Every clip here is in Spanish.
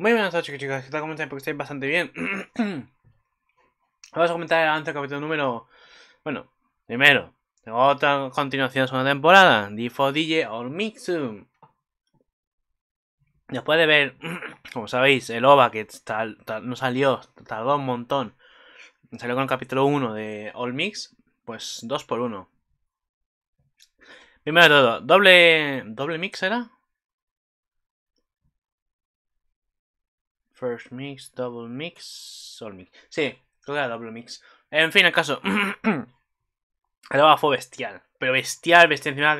Muy buenas noches chicos, chicas, ¿qué tal? ¿Cómo Porque estáis bastante bien. Vamos a comentar antes el capítulo número... Bueno, primero, otra continuación de segunda temporada, D4DJ Mix. Después de ver, como sabéis, el OVA que tal, no salió, tardó un montón. Salió con el capítulo 1 de All Mix, pues 2 por 1 Primero de todo, doble, doble mix era. First mix, double mix, all mix. Sí, creo que era double mix. En fin, el caso. El OVA fue bestial. Pero bestial, bestial. Encima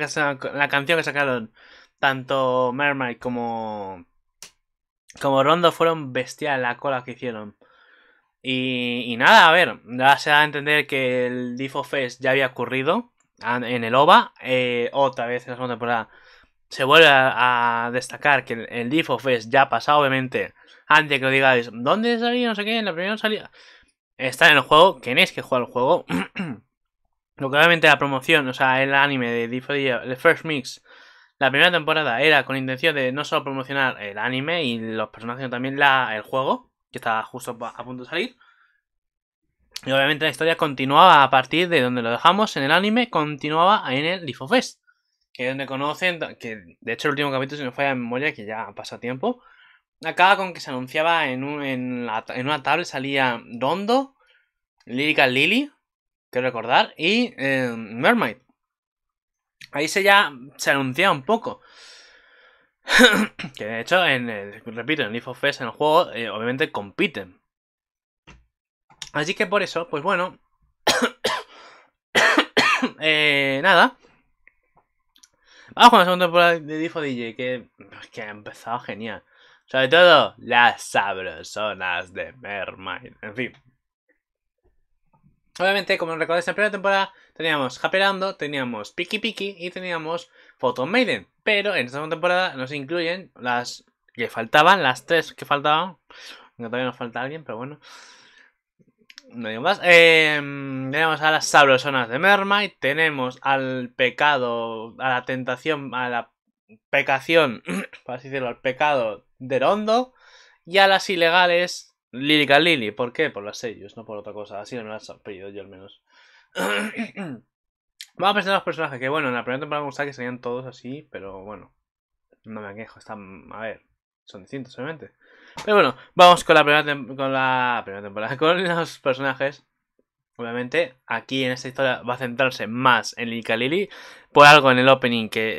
la, canción que sacaron, tanto Mermaid como. Como Rondo fueron bestial la cola que hicieron. Y, nada, a ver, ya se da a entender que el of Fest ya había ocurrido en el OVA. Eh, otra vez en la segunda temporada se vuelve a, destacar que el, el Fest ya ha pasado, obviamente. Antes que lo digáis, ¿dónde salía? No sé qué, en la primera salida. Está en el juego, es que juega el juego. Lo que obviamente la promoción, o sea, el anime de The First Mix, la primera temporada era con intención de no solo promocionar el anime y los personajes, sino también la, el juego, que estaba justo a punto de salir. Y obviamente la historia continuaba a partir de donde lo dejamos en el anime, continuaba en el of Fest. Que es donde conocen, que de hecho el último capítulo, si no falla a memoria, que ya pasa tiempo, acaba con que se anunciaba en, en, una tablet salía Dondo, Lyrical Lily, que recordar, y eh, Mermaid. Ahí se ya se anuncia un poco. que de hecho, en repito, en el of Fest, en el juego, eh, obviamente compiten. Así que por eso, pues bueno. Eh, nada. Vamos con la segunda temporada de Difo DJ, que, que ha empezado genial. Sobre todo, las sabrosonas de Mermaid. En fin. Obviamente, como recordáis en la primera temporada, teníamos Haperando, teníamos Piki Piki y teníamos Photon Maiden. Pero en esta segunda temporada nos incluyen las que faltaban, las tres que faltaban. Aunque todavía nos falta alguien, pero bueno. No digo más. Em, tenemos a las sabrosonas de Mermaid. Tenemos al pecado, a la tentación, a la pecación, por así decirlo, al pecado de Rondo. Y a las ilegales Lírica Lili, ¿por qué? Por las sellos, no por otra cosa. Así no me las he pedido yo al menos. Vamos a presentar los personajes, que bueno, en la primera temporada me gustaba que serían todos así, pero bueno. No me quejo, están. A ver, son distintos, obviamente. Pero bueno, vamos con la primera, con la primera temporada, con los personajes. Obviamente, aquí en esta historia va a centrarse más en Lirica Lily. Por algo en el opening, que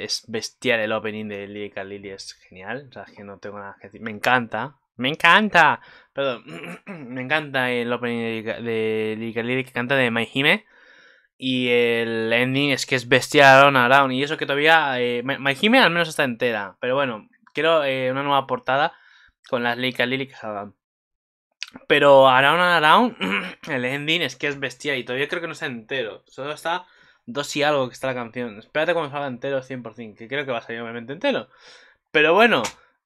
eh, es bestial el opening de Lirica Lily, es genial. O sea, es que no tengo nada que decir. Me encanta, me encanta. Perdón, me encanta el opening de Lyric. que canta de Maihime. Y el ending es que es bestia, Around Around. Y eso que todavía. Eh, Maihime al menos está entera. Pero bueno, quiero eh, una nueva portada con las Lily que salgan. Pero Around Around, el ending es que es bestia. Y todavía creo que no está entero. Solo está dos y algo que está la canción. Espérate cuando salga entero 100%. Que creo que va a salir obviamente entero. Pero bueno.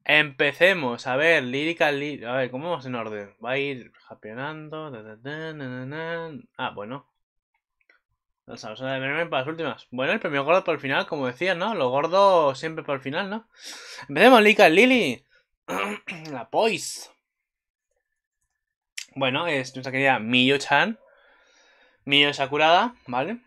Empecemos, a ver, lírica, lily a ver, ¿cómo vamos en orden? Va a ir japeonando, ah, bueno. vamos a de para las últimas. Bueno, el premio gordo por el final, como decía, ¿no? Lo gordo siempre por el final, ¿no? Empecemos, Lika, Lili. la pois Bueno, es nuestra querida Miyo-chan. Miyo Sakurada, ¿vale?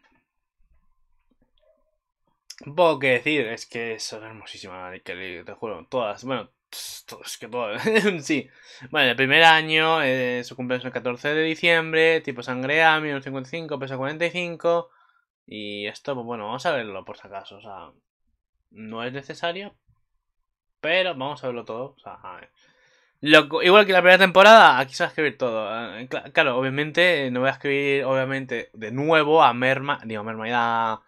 Un poco que decir, es que son hermosísimas, te juro, todas. Bueno, es que todo. sí. Bueno, el primer año, eh, su cumpleaños el 14 de diciembre, tipo sangre sangrea, 55, peso 45. Y esto, pues bueno, vamos a verlo por si acaso. O sea, no es necesario, pero vamos a verlo todo. O sea, a ver. igual que la primera temporada, aquí se va a escribir todo. Eh, claro, obviamente, eh, no voy a escribir, obviamente, de nuevo a Merma, digo, Merma, a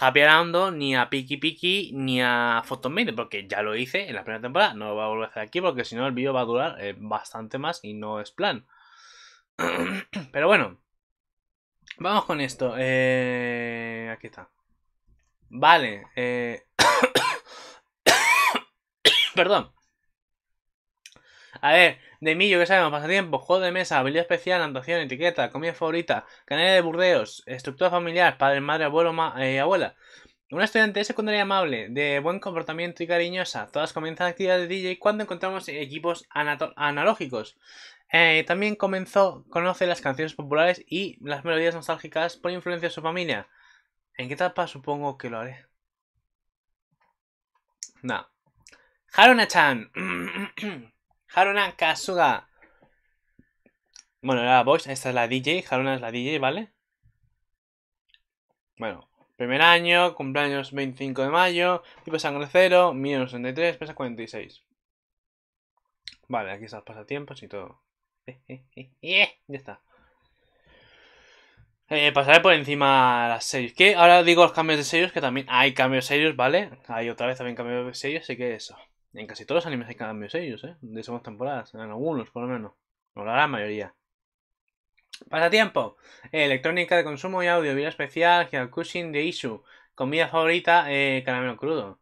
Happy Arando, ni a Piki Piki, ni a Photon Maiden, porque ya lo hice en la primera temporada. No lo voy a volver a hacer aquí porque si no el vídeo va a durar eh, bastante más y no es plan. Pero bueno, vamos con esto. Eh, aquí está. Vale. Eh, perdón. A ver, de mí, yo que sabemos, tiempo. juego de mesa, habilidad especial, anotación, etiqueta, comida favorita, canela de burdeos, estructura familiar, padre, madre, abuelo, ma eh, abuela. Una estudiante de secundaria amable, de buen comportamiento y cariñosa. Todas comienzan actividades de DJ cuando encontramos equipos analógicos. Eh, también comenzó, conoce las canciones populares y las melodías nostálgicas por influencia de su familia. ¿En qué etapa supongo que lo haré? No. Haruna-chan. Haruna Kasuga. Bueno, la voz, esta es la DJ, Haruna es la DJ, ¿vale? Bueno, primer año, cumpleaños 25 de mayo, tipo sangre 0, 1963, pesa 46. Vale, aquí están los pasatiempos y todo. Eh, eh, ya está. Eh, pasaré por encima las series. Que ahora digo los cambios de sellos, que también hay cambios de sellos, ¿vale? Hay otra vez también cambios de sellos, así que eso. En casi todos los animes hay cambios ellos, ¿eh? De esas temporadas, en algunos por lo menos. O la gran mayoría. Pasatiempo. Eh, electrónica de consumo y audio. Vida especial. Hyakushin de Isu. Comida favorita. Eh, caramelo crudo.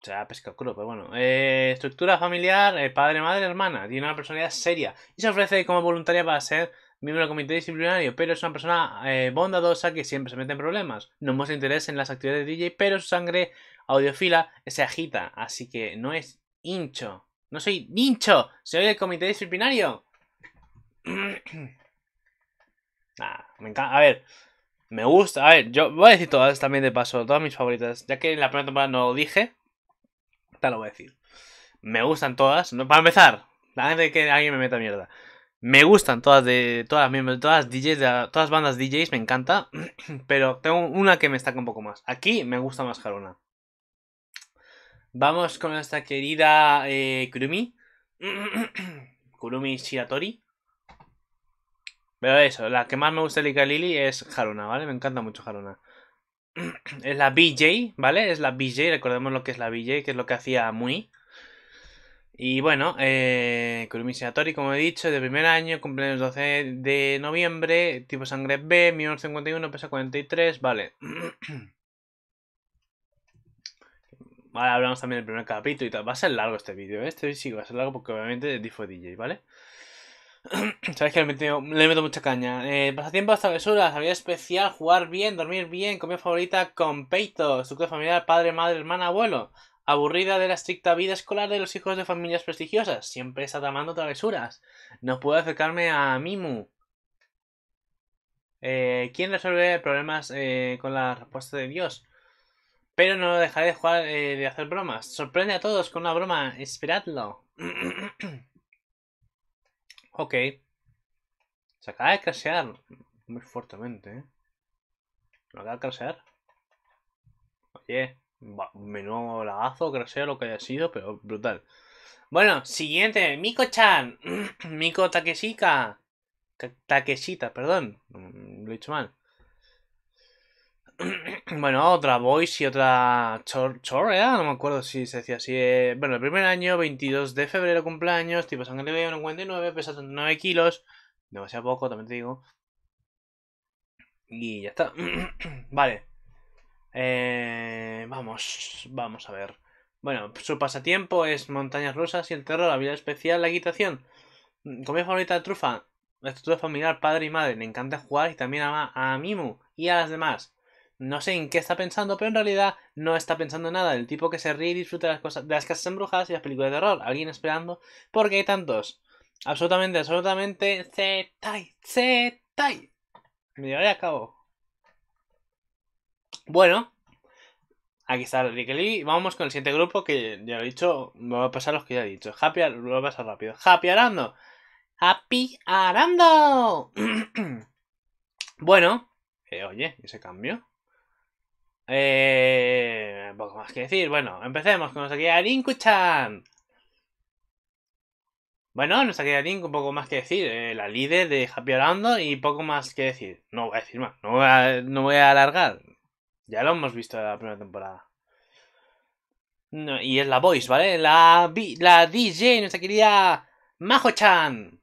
O sea, pesca crudo, pero bueno. Eh, estructura familiar. Eh, padre, madre, hermana. Tiene una personalidad seria. Y se ofrece como voluntaria para ser miembro del comité disciplinario. Pero es una persona bondadosa que siempre se mete en problemas. No muestra interés en las actividades de DJ. Pero su sangre audiofila se agita, así que no es hincho. No soy hincho, soy del comité disciplinario. A ver, me gusta. A ver, yo voy a decir todas también de paso, todas mis favoritas. Ya que en la primera temporada no lo dije, tal lo voy a decir. Me gustan todas. No, para empezar, antes de que alguien me meta mierda. Me gustan todas de todas miembros, todas DJs, de, todas bandas DJs, me encanta. Pero tengo una que me está un poco más. Aquí me gusta más Haruna. Vamos con nuestra querida eh, Kurumi. Kurumi Shiratori. Pero eso, la que más me gusta de Lika Lily es Haruna, ¿vale? Me encanta mucho Haruna. es la BJ, ¿vale? Es la BJ, recordemos lo que es la BJ, que es lo que hacía Mui. Y bueno, eh, Kurumi Shiratori, como he dicho, de primer año, cumple cumpleaños 12 de noviembre, tipo sangre B, 51, pesa 43, vale. Ahora hablamos también del primer capítulo y tal. Va a ser largo este vídeo, ¿eh? Este sí va a ser largo porque obviamente es Difo DJ, ¿vale? Sabes que le, meto mucha caña. Eh, travesuras, vida especial, jugar bien, dormir bien, comida favorita con peito, estructura familiar, padre, madre, hermana, abuelo. Aburrida de la estricta vida escolar de los hijos de familias prestigiosas. Siempre está tramando travesuras. No puedo acercarme a Mimu. Eh, ¿Quién resuelve problemas eh, con la respuesta de Dios? Pero no dejaré de jugar eh, de hacer bromas. Sorprende a todos con una broma. Esperadlo. ok. Se acaba de crashear. Muy fuertemente, ¿eh? acaba de crashear? Oye. Menudo lagazo, craseo lo que haya sido, pero brutal. Bueno, siguiente. Miko-chan. Miko Takeshika. Takeshita, perdón. Mm, lo he dicho mal. bueno, otra Voice y otra Chor, no me acuerdo si se decía así. Eh, bueno, el primer año, 22 de febrero, cumpleaños, tipo sangre de 99, pesa 39 kilos, demasiado poco, también te digo. Y ya está. vale. Eh, vamos, vamos a ver. Bueno, su pasatiempo es montañas rusas y el terror, la vida especial, la equitación. Mm, comida favorita de trufa, la estructura familiar, padre y madre. Le encanta jugar y también ama a Mimu y a las demás no sé en qué está pensando, pero en realidad no está pensando nada. El tipo que se ríe y disfruta de las, cosas, de las casas embrujadas y las películas de terror. Alguien esperando. Porque hay tantos. Absolutamente, absolutamente. Zetai, Zetai. Me llevaré a cabo. Bueno. Aquí está Rick Lee. Vamos con el siguiente grupo que ya lo he dicho. Me voy a pasar los que ya he dicho. Happy, lo voy a pasar rápido. Happy Arando. Happy Arando. bueno. Eh, oye, ese cambio. Eh, poco más que decir. Bueno, empecemos con nuestra querida Rinku-chan. Bueno, nuestra querida Rinku, poco más que decir. Eh, la líder de Happy Orlando y poco más que decir. No voy a decir más, no voy a, alargar. Ya lo hemos visto en la primera temporada. y es la voice, ¿vale? La, la DJ, nuestra querida Majo-chan.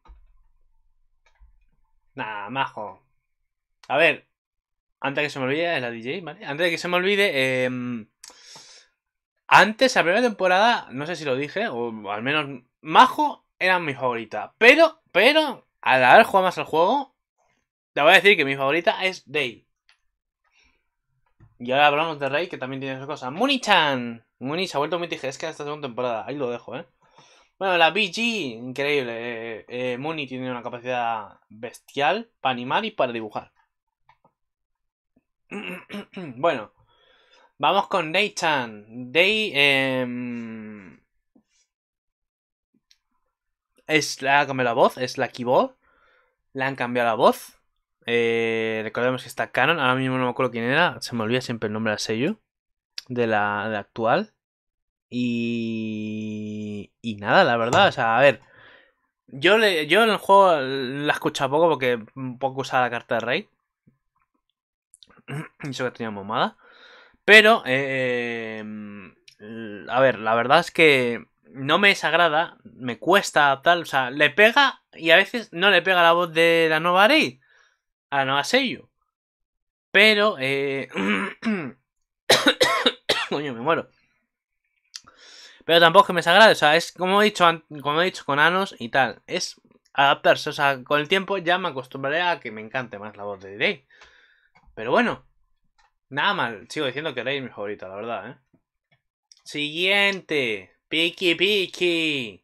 Nah, Majo. A ver, antes que se me olvide, es la DJ, ¿vale? Antes de que se me olvide, em, antes, la primera temporada, no sé si lo dije, o al menos Majo era mi favorita. Pero, pero, al haber jugado más al juego, te voy a decir que mi favorita es Day. Y ahora hablamos de Rey, que también tiene esas cosas. Munichan. Muni se ha vuelto muy que esta segunda temporada. Ahí lo dejo, ¿eh? Bueno, la BG, increíble. Eh, eh, Muni tiene una capacidad bestial para animar y para dibujar. bueno, vamos con day Day, em, es la ha cambiado la voz, es la Kibo. Le han cambiado la voz. Eh, recordemos que está Canon. Ahora mismo no me acuerdo quién era. Se me olvida siempre el nombre del sello. De la, actual. Y. Y nada, la verdad. O sea, a ver. Yo, le, yo en el juego la he escuchado poco porque poco usaba la carta de Rey. Eso que tenía mamada. Pero, eh, a ver, la verdad es que no me desagrada, me cuesta adaptar, o sea, le pega y a veces no le pega la voz de la nueva Rey a la nueva Pero, eh... coño, me muero. Pero tampoco que me desagrade, o sea, es como he dicho, como he dicho con Anos y tal, es adaptarse, o sea, con el tiempo ya me acostumbraré a que me encante más la voz de Rey pero bueno, nada mal. Sigo diciendo que Rey es mi favorita, la verdad, ¿eh? Siguiente. Piki Piki.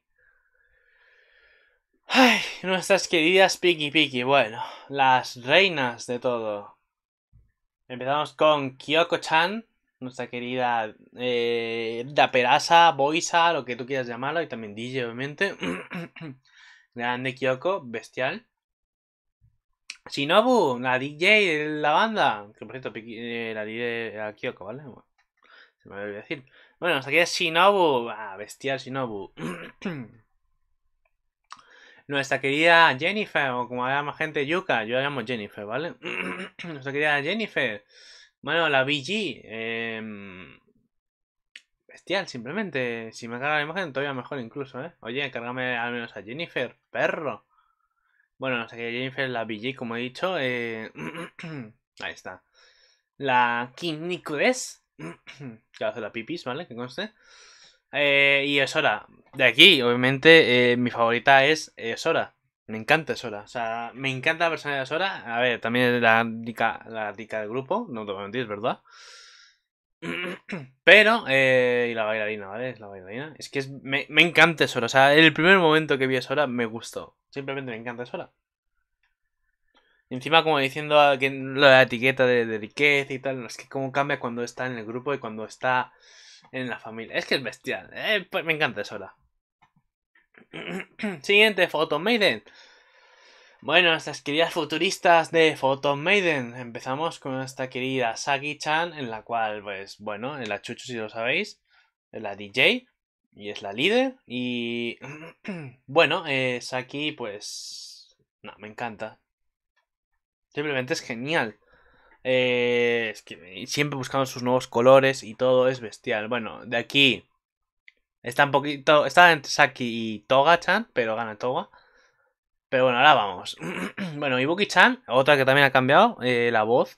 Ay, nuestras queridas Piki Piki. Bueno, las reinas de todo. Empezamos con Kyoko-chan, nuestra querida eh, Daperasa, Boisa, lo que tú quieras llamarla, y también DJ, obviamente. Grande Kyoko, bestial. Shinobu, la DJ de la banda. Que por cierto, eh, la DJ a Kyoko, ¿vale? se me olvidó decir. Bueno, nuestra querida Shinobu. Ah, bestial Shinobu. Nuestra querida Jennifer, o como llama gente, Yuka. Yo la llamo Jennifer, ¿vale? Nuestra querida Jennifer. Bueno, la BG. Em, bestial, simplemente. Si me carga la imagen, todavía mejor incluso, ¿eh? Oye, cárgame al menos a Jennifer, perro. Bueno, no sé qué Jennifer, la BG, como he dicho. Eh, ahí está. La Kim Nicholas. que hace la pipis, ¿vale? Que conste. Eh, y Esora. De aquí, obviamente, eh, mi favorita es Sora. Me encanta Esora. O sea, me encanta la persona de Sora. A ver, también la la dica del grupo. No te lo es verdad. Pero, eh, y la bailarina, ¿vale? Es la bailarina. Es que me, encanta Sora. O sea, el primer momento que vi a Sora me gustó. Simplemente me encanta Sora. Encima, como diciendo a, de la etiqueta de, de, riqueza y tal, es que cómo cambia cuando está en el grupo y cuando está en la familia. Es que es bestial. Eh, pues me encanta Sora. Siguiente foto, Maiden. Bueno, nuestras queridas futuristas de Photon Maiden, empezamos con nuestra querida saki chan en la cual, pues bueno, en la Chuchu si lo sabéis, es la DJ y es la líder. Y bueno, eh, Saki, pues no, me encanta. Simplemente es genial. Eh, es que siempre buscamos sus nuevos colores y todo es bestial. Bueno, de aquí está un poquito, está entre Saki y Toga-chan, pero gana Toga. Pero bueno, ahora vamos. bueno, Ibuki-chan, otra que también ha cambiado eh, la voz.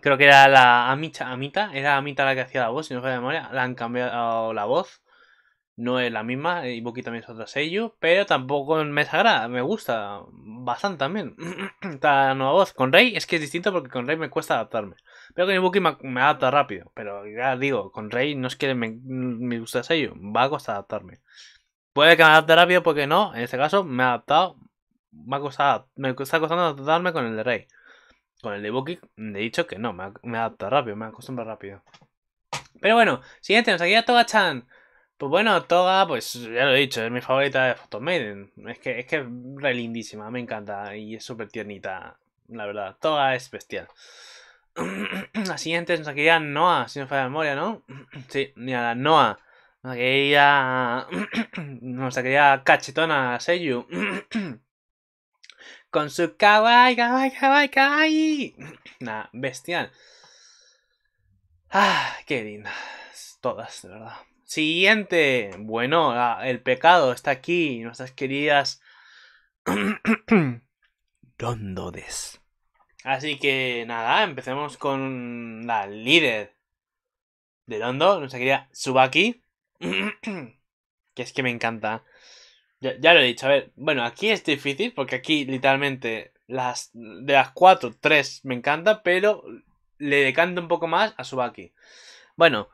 Creo que era la Amita, era Amita la que hacía la voz, si no me de memoria. La han cambiado la voz. No es la misma, eh, Ibuki también es otra sello, pero tampoco me desagrada, me gusta bastante también. Esta nueva voz. Con Rey es que es distinto porque con Rey me cuesta adaptarme. Pero con Ibuki me, adapta rápido, pero ya digo, con Rey no es que me, me gusta sello, va a costar adaptarme. Puede que me adapte rápido porque no, en este caso me ha adaptado, me ha costado, me está costando adaptarme con el de Rey. Con el de Booking, he dicho que no, me, me adapta rápido, me acostumbrado rápido. Pero bueno, siguiente, nos seguía Toga-chan. Pues bueno, Toga, pues ya lo he dicho, es mi favorita de Photon Maiden. Es que es que re lindísima, me encanta y es súper tiernita, la verdad. Toga es bestial. la siguiente nos seguía Noah, si no falla memoria, ¿no? sí, mira, la Noah aquella, nuestra querida cachetona Seyu, con su kawaii, kawaii, kawaii, kawaii, bestial. Ah, qué lindas, todas, de verdad. Siguiente, bueno, ah, el pecado está aquí, nuestras queridas Dondodes. Así que nada, empecemos con la líder de Dondo, nuestra querida Subaki. que es que me encanta. Ya, lo he dicho, a ver, bueno, aquí es difícil porque aquí literalmente las de las 4, 3 me encanta, pero le decanto un poco más a Subaki. Bueno,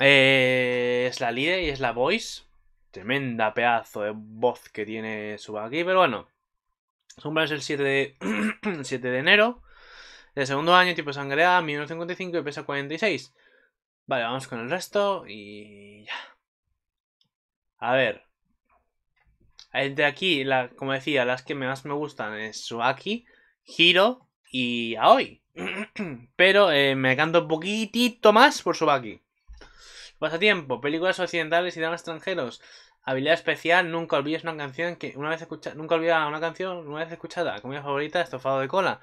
eh, es la líder y es la voice. Tremenda pedazo de voz que tiene Subaki, pero bueno. Su es el 7 de, 7 de enero. El segundo año, tipo sangre A, 1955 y pesa 46. Vale, vamos con el resto y ya. A ver. De aquí, la, como decía, las que más me gustan es Suaki, Hiro y Aoi. Pero eh, me canto un poquitito más por Subaki. Pasatiempo, películas occidentales y dramas extranjeros. Habilidad especial, nunca olvides una canción que una vez escuchada, nunca olvida una canción una vez escuchada. Comida favorita, estofado de cola.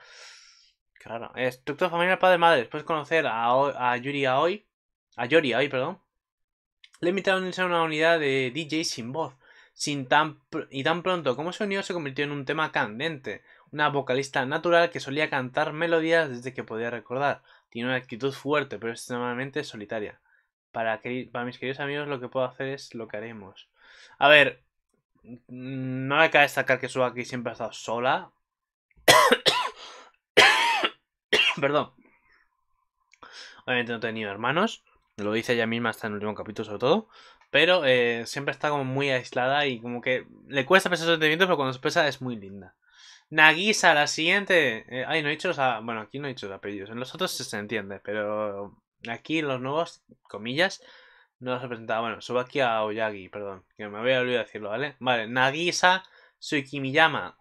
Claro, estructura familiar padre madre. Después conocer a, a Yuri Aoi, a Yori Aoi, perdón le invitaron a una unidad de DJ sin voz, sin tan y tan pronto como se unió se convirtió en un tema candente, una vocalista natural que solía cantar melodías desde que podía recordar. Tiene una actitud fuerte, pero extremadamente solitaria. Para, mis queridos amigos lo que puedo hacer es lo que haremos. A ver, mm, no me cabe destacar que aquí siempre ha estado sola. Perdón. Obviamente no he tenido hermanos. Lo dice ella misma hasta en el último capítulo, sobre todo. Pero eh, siempre está como muy aislada y como que le cuesta pesar sus sentimientos, pero cuando se pesa es muy linda. Nagisa, la siguiente. Eh, ay, no he dicho los. Ah, bueno, aquí no he dicho los apellidos. En los otros se entiende, pero aquí los nuevos, comillas, no los he presentado. Bueno, subo aquí a Oyagi, perdón, que me había olvidado decirlo, ¿vale? Vale, Nagisa Tsukimiyama.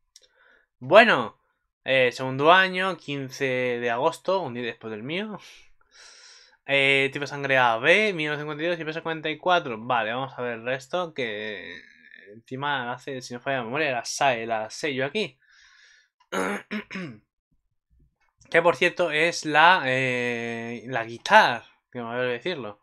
bueno, eh, segundo año, 15 de agosto, un día después del mío. Eh, tipo sangre A, B, 1952 y y Vale, vamos a ver el resto. Que encima hace, si no falla la memoria, la SAE, la sello aquí. que por cierto es la, eh, la guitarra, que me voy a decirlo.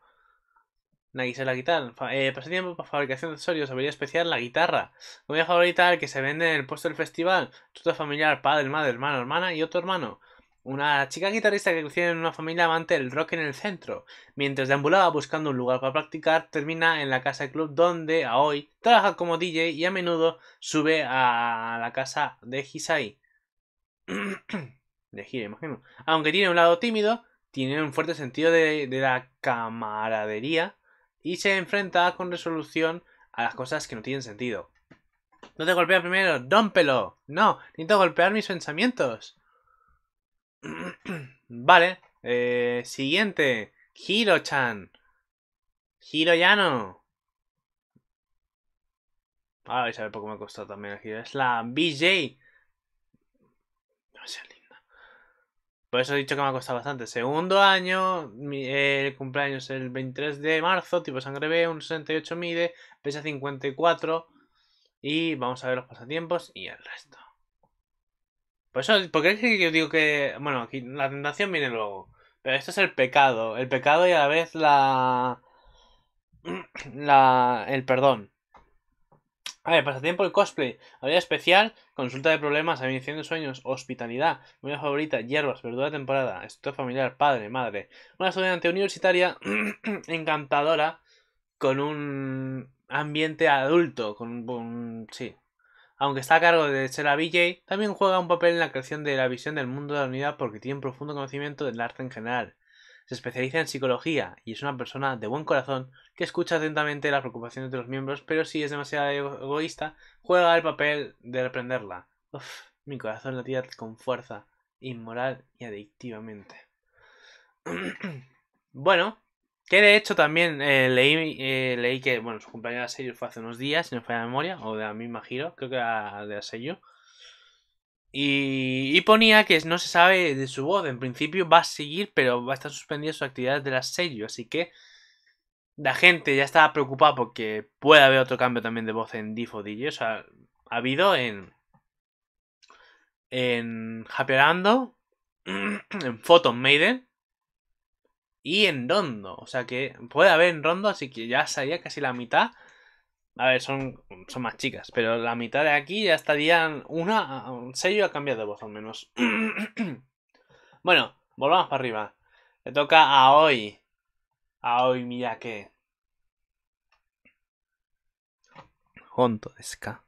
La la guitarra. Eh, pasé tiempo para fabricación de accesorios, habría especial, la guitarra. Comida favorita, que se vende en el puesto del festival. Tuta familiar, padre, madre, hermano, hermana y otro hermano una chica guitarrista que creció en una familia amante del rock en el centro. Mientras deambulaba buscando un lugar para practicar, termina en la casa club donde a hoy, trabaja como DJ y a menudo sube a la casa de Hisai. de gira, imagino. Aunque tiene un lado tímido, tiene un fuerte sentido de, la camaradería y se enfrenta con resolución a las cosas que no tienen sentido. No te golpea primero, dónpelo. No, necesito golpear mis pensamientos. vale. Eh, siguiente. Hiro-chan. Hiro Ahora vais a ver por me ha costado también el giro. Es la BJ. No Por eso he dicho que me ha costado bastante. Segundo año, el cumpleaños el 23 de marzo, tipo sangre B, un 68 mide, pesa 54. Y vamos a ver los pasatiempos y el resto. Por eso, porque es que yo digo que. Bueno, aquí la tentación viene luego. Pero esto es el pecado. El pecado y a la vez la. La. El perdón. A ver, pasatiempo el cosplay. Había especial, consulta de problemas, Adivinación de sueños, hospitalidad, comida favorita, hierbas, verdura de temporada, estudio familiar, padre, madre. Una estudiante universitaria encantadora con un ambiente adulto, con un sí, aunque está a cargo de la BJ, también juega un papel en la creación de la visión del mundo de la unidad porque tiene un profundo conocimiento del arte en general. Se especializa en psicología y es una persona de buen corazón que escucha atentamente las preocupaciones de los miembros, pero si es demasiado egoísta, juega el papel de reprenderla. Uf, mi corazón tira con fuerza, inmoral y adictivamente. bueno, que de hecho también eh, eh, leí, que, bueno, su cumpleaños de fue hace unos días, si no falla la memoria, o de la misma giro, creo que era de la Y, y, ponía que no se sabe de su voz. En principio va a seguir, pero va a estar suspendida su actividad de la Así que la gente ya estaba preocupada porque puede haber otro cambio también de voz en Difo DJ. O sea, ha habido en. En Happy en Photon Maiden, y en rondo. O sea que puede haber en rondo, así que ya salía casi la mitad. A ver, son, son más chicas, pero la mitad de aquí ya estarían una, un sello ha cambiado de voz al menos. bueno, volvamos para arriba. Le toca a hoy. A hoy, mira que. Honto esca.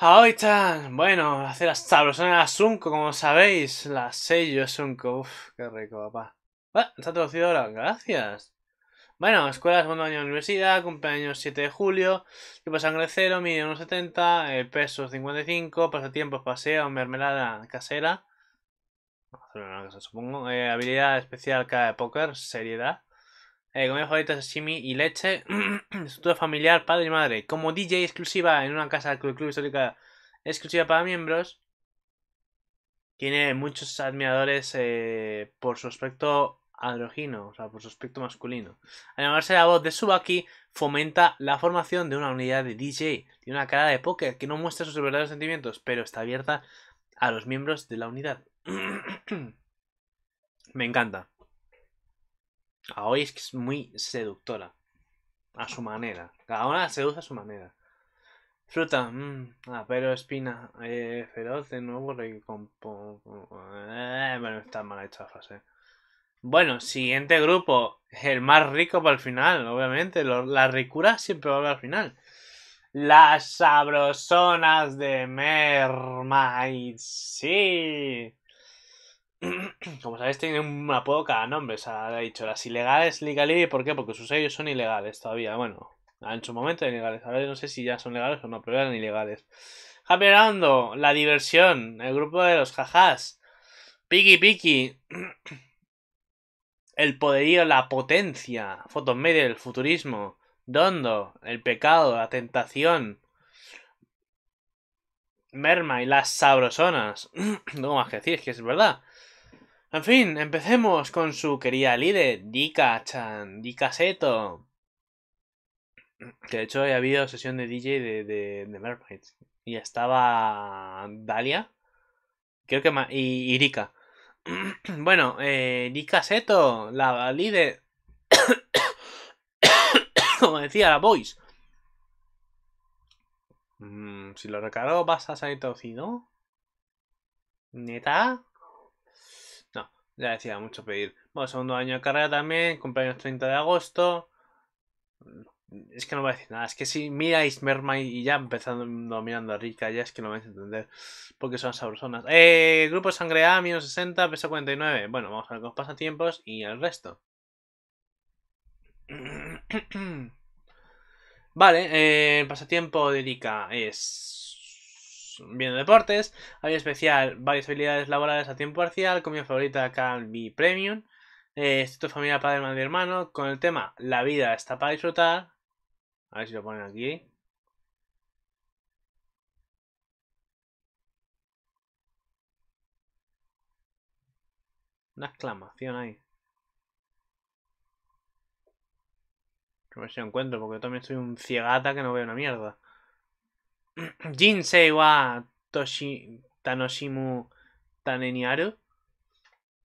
Ahorita, están. Bueno, hace las son las Sunko, como sabéis. La sello Sunko. Uf, qué rico, papá. Ah, está traducido ahora. Gracias. Bueno, escuela, segundo año de universidad, cumpleaños 7 de julio, tipo sangre cero, mide 1,70, eh, peso 55, pasatiempos, paseo, mermelada casera, supongo, eh, habilidad especial cada de póker, seriedad, eh, favorito es shimmy y leche, estructura familiar, padre y madre. Como DJ exclusiva en una casa del club, histórica exclusiva para miembros, tiene muchos admiradores eh, por su aspecto androgino, o sea, por su aspecto masculino. Al llamarse la voz de Subaki, fomenta la formación de una unidad de DJ. De una cara de póker que no muestra sus verdaderos sentimientos, pero está abierta a los miembros de la unidad. Me encanta hoy es muy seductora. A su manera. Cada una seduce a su manera. Fruta, mm, ah, pero espina, eh, feroz de nuevo eh, bueno, está mal hecha la frase. Bueno, siguiente grupo, el más rico para el final, obviamente. la ricura siempre va al final. Las sabrosonas de Mermaid, sí. como sabéis, tiene una poca cada nombre. O sea, ha dicho las ilegales legal ¿y ¿Por qué? Porque sus sellos son ilegales todavía. Bueno, en su momento eran ilegales. Ahora no sé si ya son legales o no, pero eran ilegales. Happy La Diversión, el grupo de los jajás. Piki Piki. El poderío, la potencia. Fotos media, el futurismo. Dondo, el pecado, la tentación. Merma y las sabrosonas. No más que decir, es que es verdad. En fin, empecemos con su querida líder, Dika-chan, Dika-seto. Que de hecho ha habido sesión de DJ de, de, Y estaba Dalia. Creo que Y, Irika. bueno, eh, Seto, la líder. como decía, la voice. Mm, si lo recargo, vas a salir torcido. ¿Neta? Ya decía, mucho pedir. Bueno, segundo año de carrera también, cumpleaños 30 de agosto. Mm, es que no voy a decir nada. Es que si miráis Merma y ya empezando mirando a Rika, ya es que no vais a entender porque son sabrosonas. Eh, grupo Sangre A, menos 60, peso 49. Bueno, vamos a ver con los pasatiempos y el resto. vale, eh, el pasatiempo de Rika es viendo deportes, había especial varias habilidades laborales a tiempo parcial, comida favorita mi Premium, eh, tu Familia Padre, Madre y Hermano, con el tema La vida está para disfrutar. A ver si lo ponen aquí. Una exclamación ahí. a ver si lo encuentro, porque yo también soy un ciegata que no veo una mierda. Jinsei Toshi, Tanoshimu Taneniaru.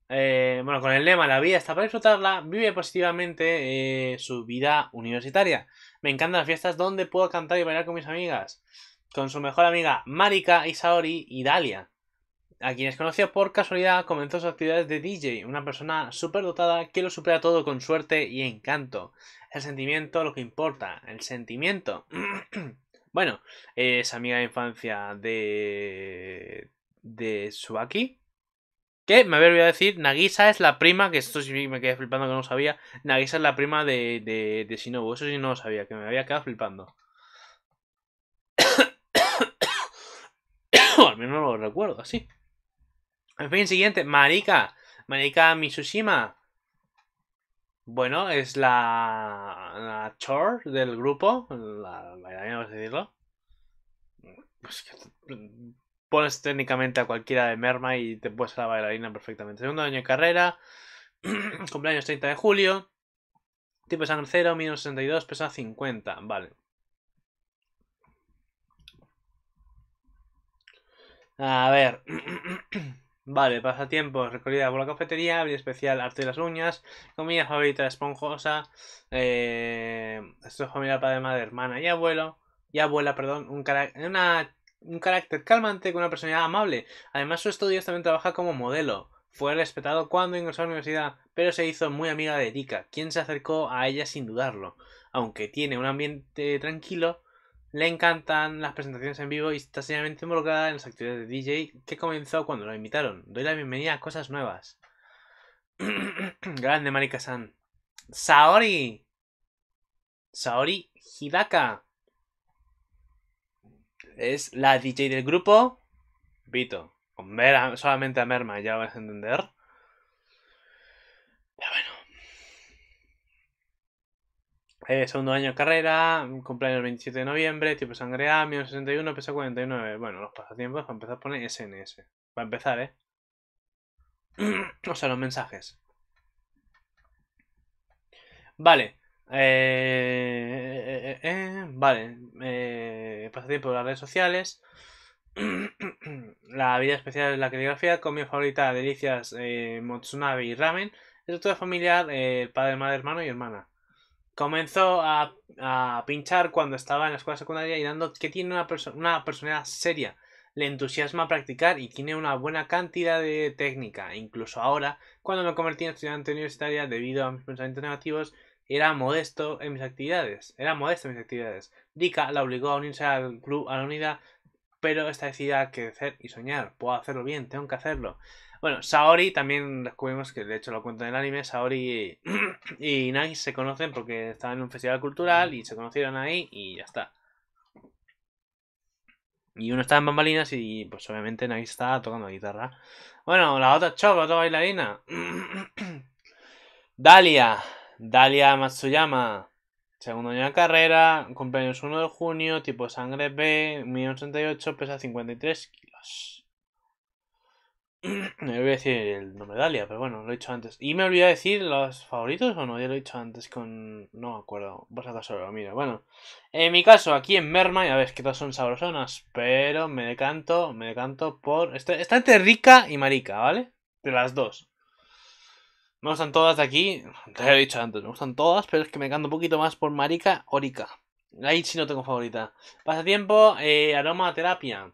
Eh, bueno, con el lema La vida está para disfrutarla, vive positivamente eh, su vida universitaria. Me encantan las fiestas donde puedo cantar y bailar con mis amigas. Con su mejor amiga Marika, Isaori y Dalia. A quienes conoció por casualidad, comenzó sus actividades de DJ, una persona súper dotada que lo supera todo con suerte y encanto. El sentimiento, lo que importa, el sentimiento. Bueno, es amiga de infancia de. de Subaki. Que me había olvidado decir, Nagisa es la prima, que esto sí me quedé flipando que no sabía. Nagisa es la prima de, de, Shinobu, eso sí no lo sabía, que me había quedado flipando. al menos no lo recuerdo así. En fin, siguiente, Marika. Marika Mitsushima. Bueno, es la, la chore del grupo, la bailarina, por decirlo. Pues pones técnicamente a cualquiera de merma y te puedes a la bailarina perfectamente. Segundo año de carrera, cumpleaños 30 de julio, tipo sangre 0, menos 62, pesa 50, vale. A ver. Vale, pasatiempos, recorrida por la cafetería, vida especial, arte de las uñas, comida favorita esponjosa, eh, esto es familia padre madre hermana y abuelo, y abuela, perdón, un, una, un carácter calmante con una personalidad amable. Además, su estudio también trabaja como modelo. Fue respetado cuando ingresó a la universidad, pero se hizo muy amiga de Erika, quien se acercó a ella sin dudarlo. Aunque tiene un ambiente tranquilo, le encantan las presentaciones en vivo y está seriamente involucrada en las actividades de DJ que comenzó cuando lo invitaron. Doy la bienvenida a cosas nuevas. Grande Marika-san. Saori. Saori Hidaka. Es la DJ del grupo. Vito. Con solamente a Merma, ya vas a entender. Pero bueno. Eh, segundo año de carrera, cumpleaños el 27 de noviembre, tipo sangre A, 61, peso 49. Bueno, los pasatiempos para empezar poner SNS. Para empezar, ¿eh? o sea, los mensajes. Vale. Eh, eh, vale. pasatiempo de las redes sociales. la vida especial es la caligrafía. Comida favorita, delicias, motsunabe y ramen. todo familiar, padre, madre, hermano y hermana comenzó a, pinchar cuando estaba en la escuela secundaria y dando que tiene una, persona una personalidad seria, le entusiasma practicar y tiene una buena cantidad de técnica. Incluso ahora, cuando me convertí en estudiante universitaria debido a mis pensamientos negativos, era modesto en mis actividades. Era modesto en mis actividades. Dika la obligó a unirse al club, a la unidad, pero está decidida a crecer y soñar. Puedo hacerlo bien, tengo que hacerlo. Bueno, Saori también descubrimos que de hecho lo cuento en el anime. Saori y, Nagi se conocen porque estaban en un festival cultural y se conocieron ahí y ya está. Y uno estaba en bambalinas y pues obviamente Nagi está tocando guitarra. Bueno, la otra choca, la otra bailarina. Dalia. Dalia Matsuyama. Segundo año de carrera, cumpleaños 1 de junio, tipo sangre B, 1.088, pesa 53 kilos. me voy a decir el nombre de pero bueno, lo he dicho antes. Y me olvidé decir los favoritos o no, ya lo he dicho antes con. No me acuerdo. Vas a solo, mira. Bueno, en mi caso, aquí en Merma, ya ves que todas son sabrosonas, pero me decanto, me decanto por. Está, está entre rica y marica, ¿vale? De las dos. Me gustan todas de aquí, te lo he dicho antes, me gustan todas, pero es que me canto un poquito más por marica o rica. Ahí sí no tengo favorita. Pasatiempo, eh, aromaterapia.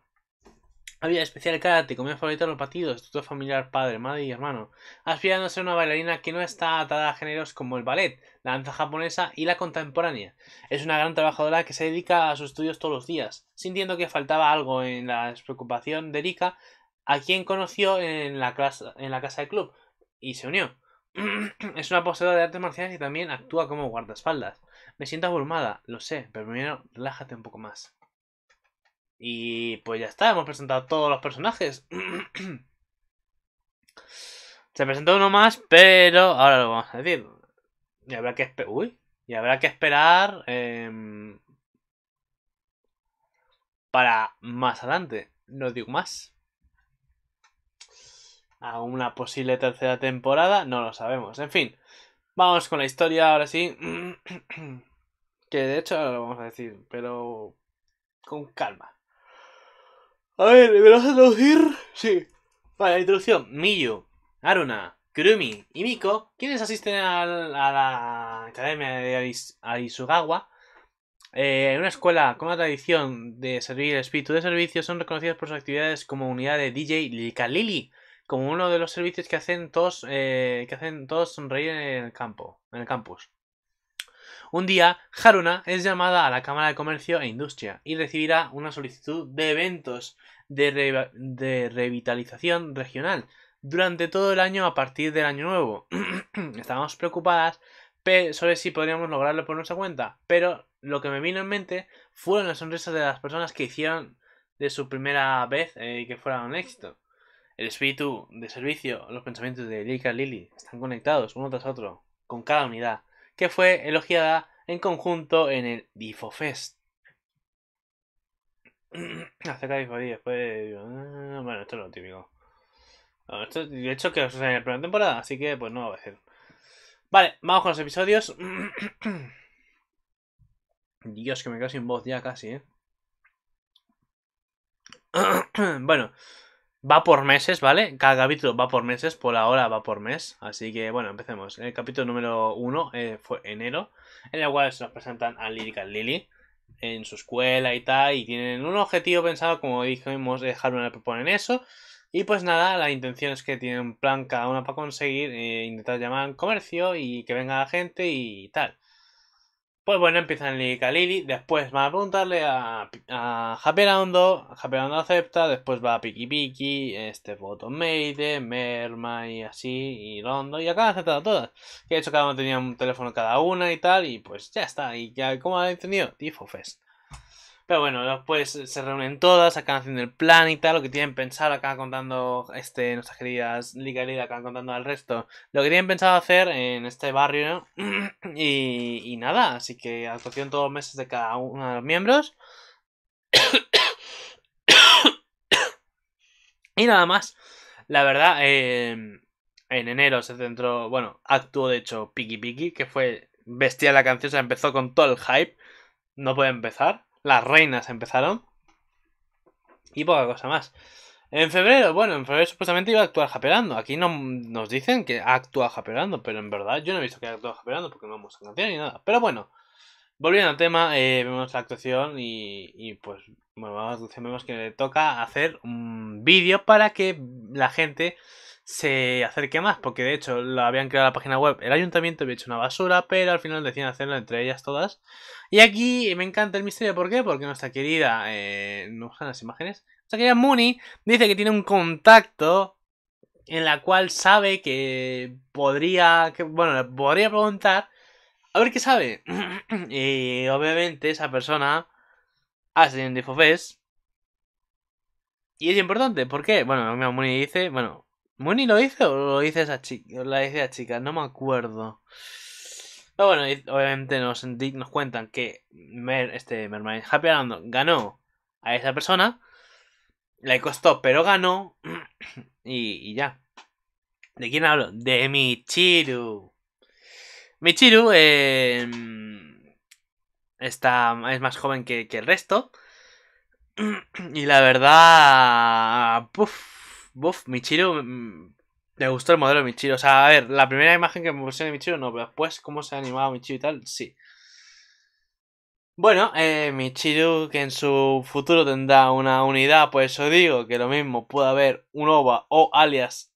Había especial karate, comida favorito de los partidos, tutor familiar, padre, madre y hermano. Aspirando a ser una bailarina que no está atada a géneros como el ballet, la danza japonesa y la contemporánea. Es una gran trabajadora que se dedica a sus estudios todos los días, sintiendo que faltaba algo en la despreocupación de Erika, a quien conoció en la, en la casa del club, y se unió. es una poseedora de artes marciales y también actúa como guardaespaldas. Me siento abrumada, lo sé, pero primero relájate un poco más. Y pues ya está, hemos presentado todos los personajes. Se presentó uno más, pero ahora lo vamos a decir. Y habrá que, Uy. Y habrá que esperar em, para más adelante. No digo más. A una posible tercera temporada, no lo sabemos. En fin, vamos con la historia ahora sí. que de hecho ahora lo vamos a decir, pero con calma. A ver, ¿me lo vas a traducir? Sí. Vale, la introducción. Miyu, Aruna, Kurumi y Miko, quienes asisten a la, Academia de Aizugawa, eh, en una escuela con la tradición de servir el espíritu de servicio, son reconocidas por sus actividades como unidad de DJ Likalili, como uno de los servicios que hacen todos, eh, que hacen todos sonreír en el campo, en el campus. Un día, Haruna es llamada a la Cámara de Comercio e Industria y recibirá una solicitud de eventos de, revitalización regional durante todo el año a partir del año nuevo. Estábamos preocupadas sobre si podríamos lograrlo por nuestra cuenta, pero lo que me vino en mente fueron las sonrisas de las personas que hicieron de su primera vez eh, que fuera un éxito. El espíritu de servicio, los pensamientos de Lika Lily están conectados uno tras otro, con cada unidad que fue elogiada en conjunto en el Difofest Fest. Acerca de y después. Ah, bueno, esto es lo típico. esto, de hecho, que os en la primera temporada, así que pues no va a decir. Vale, vamos con los episodios. Dios, que me quedo sin voz ya casi, eh. bueno, Va por meses, ¿vale? Cada capítulo va por meses, por ahora va por mes. Así que bueno, empecemos. El capítulo número uno eh, fue enero, en el cual se nos presentan a y Lily en su escuela y tal. Y tienen un objetivo pensado, como dijimos, en proponen eso. Y pues nada, la intención es que tienen un plan cada una para conseguir eh, intentar llamar comercio y que venga la gente y tal. Pues bueno, empiezan Lily a Lily, después va a preguntarle a, a Happy acepta, después va a Piki Piki, este foto Maiden, Merma y así, y Rondo, y han aceptando todas. Que de hecho cada uno tenía un teléfono cada una y tal, y pues ya está, y ya, como ha entendido? Tifo Fest. Pero bueno, después pues, eh, se reúnen todas, acaban haciendo el plan y tal, lo que tienen pensado, acá contando este, nuestras queridas Liga Lida, acaban contando al resto lo que tienen pensado hacer en este barrio. Y, nada, así que actuación todos los meses de cada uno de los miembros. y nada más. La verdad, em, en enero se centró, bueno, actuó de hecho Piki Piki, que fue bestia la canción, se empezó con todo el hype. No puede empezar, las reinas empezaron. Y poca cosa más. En febrero, bueno, en febrero supuestamente iba a actuar Japerando. Aquí no, nos dicen que actúa Japerando, pero en verdad yo no he visto que actúa Japerando porque no hemos canción ni nada. Pero bueno, volviendo al tema, eh, vemos la actuación y, y pues, bueno, vemos que le toca hacer un vídeo para que la gente se acerque más, porque de hecho lo habían creado la página web, el ayuntamiento había hecho una basura, pero al final decían hacerlo entre ellas todas. Y aquí me encanta el misterio, ¿por qué? Porque nuestra querida, eh, no usan las imágenes, nuestra querida Mooney dice que tiene un contacto en la cual sabe que podría, que, bueno, le podría preguntar, a ver qué sabe. y obviamente esa persona hace un Fest. Y es importante, ¿por qué? Bueno, Mooney dice, bueno, ¿Muni lo hizo o lo dice esa chica? La dice chica, no me acuerdo. Pero bueno, obviamente nos, nos cuentan que Mer, este Mermaid Happy ganó a esa persona. Le costó, pero ganó. Y, ya. ¿De quién hablo? De Michiru. Michiru em, está, es más joven que, que el resto. Y la verdad... Puff, Buf, Michiru, mm, Me gustó el modelo de Michiro. O sea, a ver, la primera imagen que me pusieron de Michiro no, pero después cómo se ha animado Michiru y tal, sí. Bueno, eh, Michiru que en su futuro tendrá una unidad, pues os digo que lo mismo puede haber un OVA o alias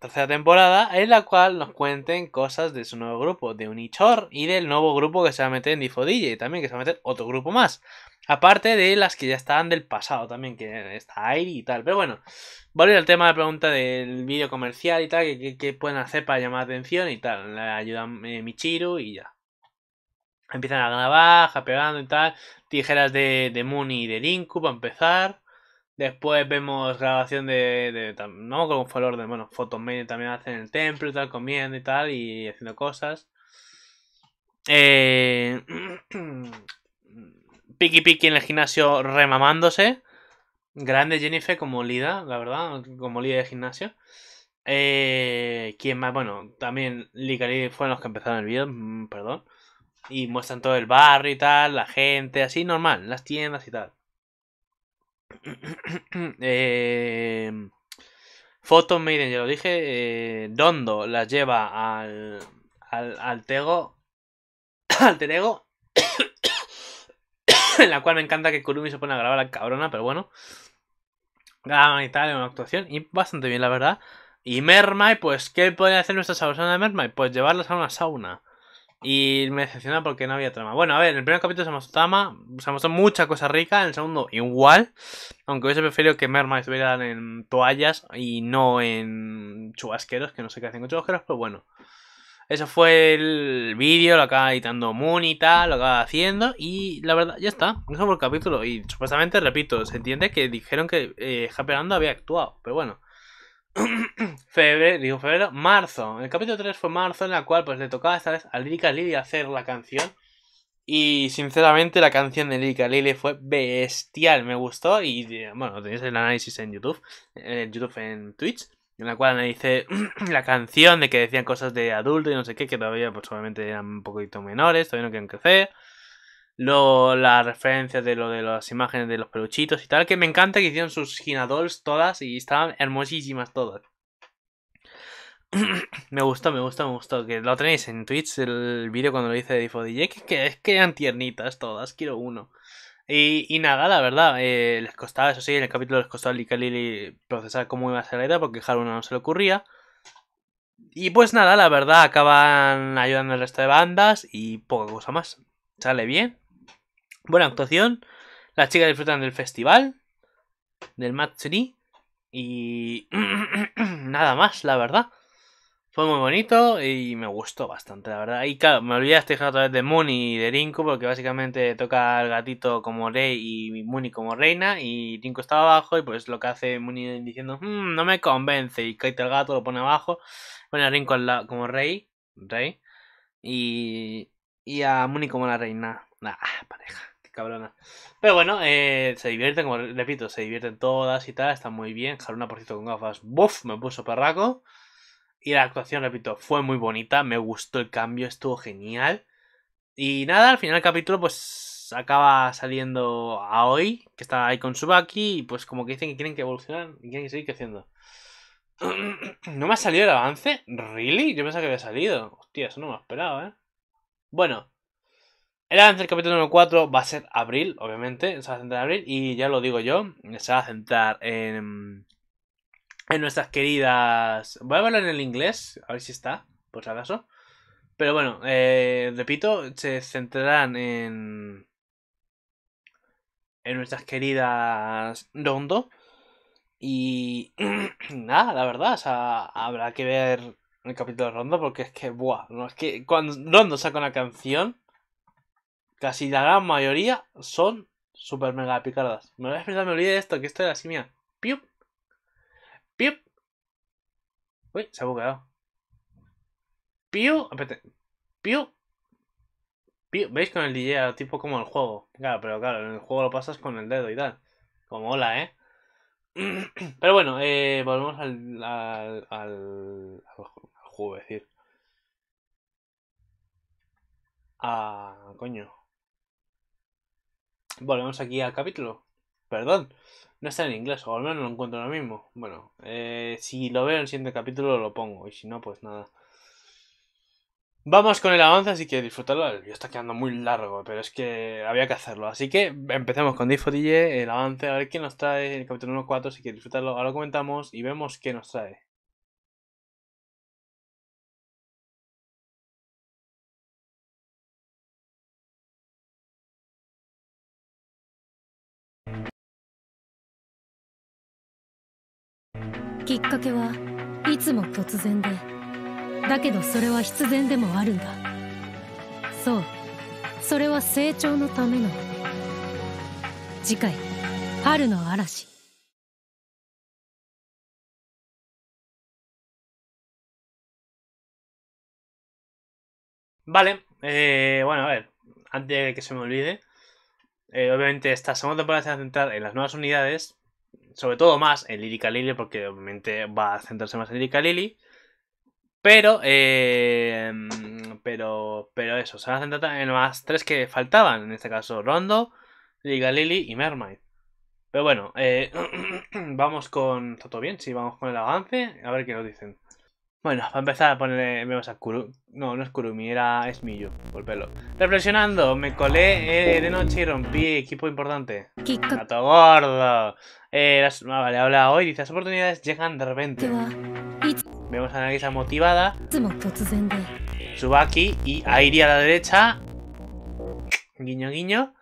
tercera temporada en la cual nos cuenten cosas de su nuevo grupo, de Unichor y del nuevo grupo que se va a meter en Y también que se va a meter otro grupo más. Aparte de las que ya estaban del pasado también, que está Aire y tal. Pero bueno, volviendo al tema de la pregunta del vídeo comercial y tal, que, pueden hacer para llamar atención y tal. Le ayudan eh, Michiru y ya. Empiezan a grabar, japeando y tal. Tijeras de, de y de Linku para empezar. Después vemos grabación de, no como fue el orden, bueno, fotos medio también hacen el templo y tal, comiendo y tal, y haciendo cosas. Eh, Piki Piki en el gimnasio remamándose. Grande Jennifer como Lida, la verdad, como líder de gimnasio. Eh, ¿Quién más? Bueno, también Licari fueron los que empezaron el vídeo, mm, perdón. Y muestran todo el barrio y tal, la gente, así normal, las tiendas y tal. eh, em, Photon Maiden, ya lo dije. Eh, Dondo las lleva al. al, al Tego. al Terego. en la cual me encanta que Kurumi se pone a grabar a la cabrona, pero bueno. Graban y tal, en una actuación. Y bastante bien, la verdad. Y Mermaid, pues, ¿qué puede hacer nuestra sauna de Mermaid? Pues llevarlas a una sauna. Y me decepciona porque no había trama. Bueno, a ver, en el primer capítulo se mostró trama, se mostró mucha cosa rica, en el segundo igual. Aunque hubiese preferido que Merma estuviera en toallas y no en chubasqueros, que no sé qué hacen con chubasqueros, pero bueno. Eso fue el vídeo, lo acaba editando Moon y tal, lo acaba haciendo y la verdad, ya está, Eso fue el capítulo. Y supuestamente, repito, se entiende que dijeron que eh, había actuado, pero bueno. febrero, digo febrero, marzo. El capítulo 3 fue marzo en la cual pues le tocaba esta vez a Lírica Lily hacer la canción. Y sinceramente la canción de Lírica Lily fue bestial, me gustó y bueno, tenéis el análisis en YouTube, eh, en YouTube en Twitch, en la cual analicé la canción de que decían cosas de adulto y no sé qué, que todavía pues obviamente eran un poquito menores, todavía no quieren crecer. Lo, la referencia de lo de las imágenes de los peluchitos y tal, que me encanta que hicieron sus ginadols todas y estaban hermosísimas todas. me gustó, me gustó, me gustó. Que lo tenéis en Twitch el vídeo cuando lo hice de IFODJ. DJ, que, es que eran tiernitas todas, quiero uno. Y, nada, la verdad, eh, les costaba, eso sí, en el capítulo les costaba a Lika Lili procesar cómo iba a ser la idea porque Haruna no se le ocurría. Y pues nada, la verdad, acaban ayudando al resto de bandas y poca cosa más. Sale bien, Buena actuación. Las chicas disfrutan del festival, del match Y nada más, la verdad. Fue muy bonito y me gustó bastante, la verdad. Y claro, me olvidaste a través de Moon y de Rinku, porque básicamente toca al gatito como rey y Muni como reina. Y Rinku estaba abajo, y pues lo que hace Muni diciendo, hmm, no me convence. Y cae el gato, lo pone abajo, pone a Rinku como rey, rey, y, y a Muni como la reina. la pareja cabrona. Pero bueno, eh, se divierten, repito, se divierten todas y tal, están muy bien. jaluna por cierto, con gafas, ¡buf! Me puso perraco. Y la actuación, repito, fue muy bonita, me gustó el cambio, estuvo genial. Y nada, al final del capítulo, pues acaba saliendo a hoy que está ahí con Subaki, y pues como que dicen que quieren que evolucionar y quieren que seguir creciendo. ¿No me ha salido el avance? ¿Really? Yo pensaba que había salido. Hostia, eso no me ha esperaba, ¿eh? Bueno, el avance del capítulo número 4 va a ser abril, obviamente, se va a centrar en abril, y ya lo digo yo, se va a centrar en, en nuestras queridas... Voy a hablar en el inglés, a ver si está, por si acaso. Pero bueno, eh, repito, se centrarán en... en nuestras queridas Rondo. Y nada, la verdad, habrá que ver el capítulo de Rondo porque es que, buah, es que cuando Rondo saca una canción casi la gran mayoría son super mega picardas. Me voy a me olvidé de esto, que esto es así, mía Piup. Uy, se ha bugueado. Piu. Piu. Piu. ¿Veis con el DJ? Ah, tipo como el juego. Claro, pero claro, en el juego lo pasas con el dedo y tal. Como hola, ¿eh? Pero bueno, eh, volvemos al, al, juego, decir. Ah, coño. Volvemos aquí al capítulo. Perdón, no está en inglés, o al menos lo encuentro ahora mismo. Bueno, eh, si lo veo en el siguiente capítulo lo pongo, y si no, pues nada. Vamos con el avance, así que disfrutarlo. Yo está quedando muy largo, pero es que había que hacerlo. Así que empecemos con Difo el avance, a ver qué nos trae el capítulo 1.4, así que disfrutarlo. Ahora lo comentamos y vemos qué nos trae. きっかけはいつも突然でだけどそれは必然でもあるんだそうそれは成長のための次回「春の嵐」Vale, eh, bueno, a ver, antes de que se me olvide, eh, obviamente esta segunda temporada se va a centrar en las nuevas unidades, sobre todo más en Lyrica Lily, porque obviamente va a centrarse más en Lyrica Lily. Pero, eh, pero, pero eso, se van a centrar en las tres que faltaban, en este caso Rondo, Lyrica Lily y Mermaid. Pero bueno, eh, vamos con... ¿Está todo bien? Sí, vamos con el avance, a ver qué nos dicen. Bueno, para empezar a ponerle... Vemos a Kuru... No, no es Kurumi, era... es por pelo. Represionando, me colé eh, de noche y rompí equipo importante. ¡Gato gordo! Eh, ah, vale, habla hoy, dice, las oportunidades llegan de repente. Vemos a Nagisa motivada. Subaki y Airi a la derecha. Guiño, guiño.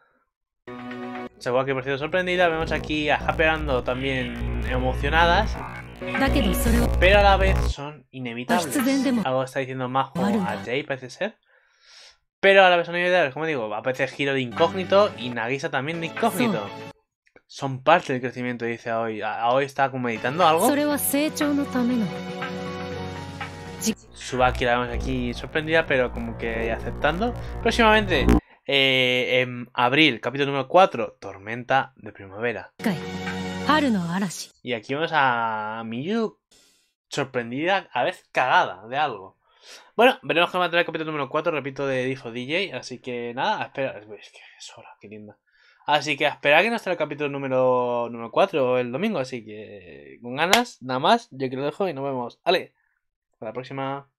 Subaki, por cierto, sorprendida. Vemos aquí a Japerando también emocionadas. Pero a la vez son inevitables. Pues algo está diciendo Majo a Jay, parece ser. Pero a la vez son inevitables, como digo, aparece Giro de incógnito y Nagisa también de incógnito. Son parte del crecimiento, dice hoy. Hoy está como meditando algo. Subaki la vemos aquí sorprendida, pero como que aceptando. Próximamente, eh, en abril, capítulo número 4, Tormenta de Primavera. Y aquí vamos a Miyu sorprendida, a vez cagada de algo. Bueno, veremos que va a tener el capítulo número 4, repito, de Difo DJ. Así que nada, espera. Es que es hora, qué linda. Así que espera que nos traiga el capítulo número, número 4 el domingo. Así que con ganas, nada más. Yo que lo dejo y nos vemos. Ale, hasta la próxima.